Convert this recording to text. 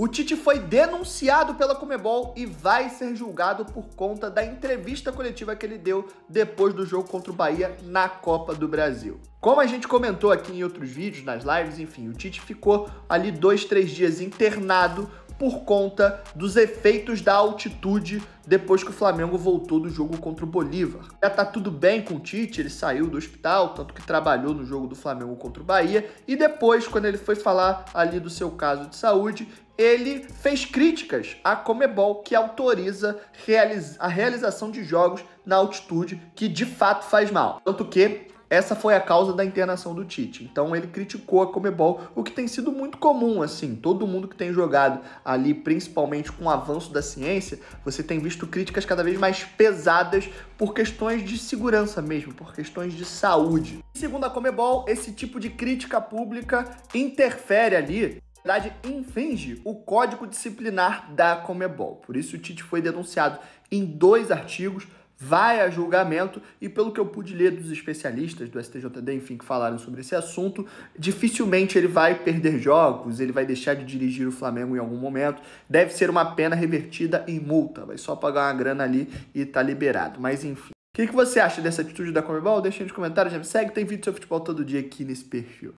O Tite foi denunciado pela Comebol e vai ser julgado por conta da entrevista coletiva que ele deu depois do jogo contra o Bahia na Copa do Brasil. Como a gente comentou aqui em outros vídeos, nas lives, enfim, o Tite ficou ali dois, três dias internado por conta dos efeitos da altitude depois que o Flamengo voltou do jogo contra o Bolívar. Já tá tudo bem com o Tite, ele saiu do hospital, tanto que trabalhou no jogo do Flamengo contra o Bahia, e depois, quando ele foi falar ali do seu caso de saúde, ele fez críticas à Comebol, que autoriza realiza a realização de jogos na altitude, que de fato faz mal. Tanto que essa foi a causa da internação do Tite. Então ele criticou a Comebol, o que tem sido muito comum, assim. Todo mundo que tem jogado ali, principalmente com o avanço da ciência, você tem visto críticas cada vez mais pesadas por questões de segurança mesmo, por questões de saúde. Segundo a Comebol, esse tipo de crítica pública interfere ali verdade, infringe o código disciplinar da Comebol. Por isso, o Tite foi denunciado em dois artigos vai a julgamento e pelo que eu pude ler dos especialistas do STJD, enfim, que falaram sobre esse assunto, dificilmente ele vai perder jogos, ele vai deixar de dirigir o Flamengo em algum momento, deve ser uma pena revertida em multa, vai só pagar uma grana ali e tá liberado, mas enfim. O que, que você acha dessa atitude da Comebol? Deixa aí nos comentários, já me segue, tem vídeo sobre futebol todo dia aqui nesse perfil.